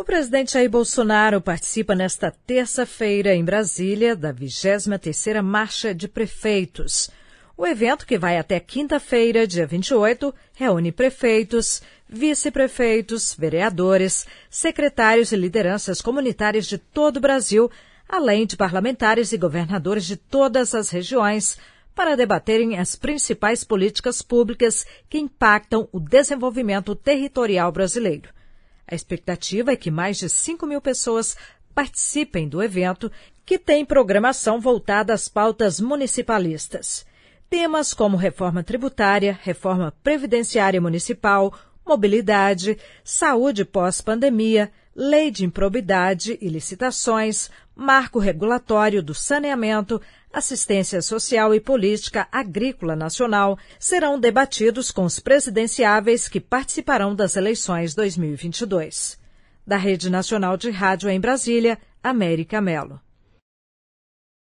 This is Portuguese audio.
O presidente Jair Bolsonaro participa nesta terça-feira em Brasília da 23ª Marcha de Prefeitos. O evento, que vai até quinta-feira, dia 28, reúne prefeitos, vice-prefeitos, vereadores, secretários e lideranças comunitárias de todo o Brasil, além de parlamentares e governadores de todas as regiões, para debaterem as principais políticas públicas que impactam o desenvolvimento territorial brasileiro. A expectativa é que mais de 5 mil pessoas participem do evento, que tem programação voltada às pautas municipalistas. Temas como reforma tributária, reforma previdenciária municipal, mobilidade, saúde pós-pandemia, lei de improbidade e licitações, marco regulatório do saneamento, assistência social e política agrícola nacional serão debatidos com os presidenciáveis que participarão das eleições 2022. Da Rede Nacional de Rádio em Brasília, América Melo.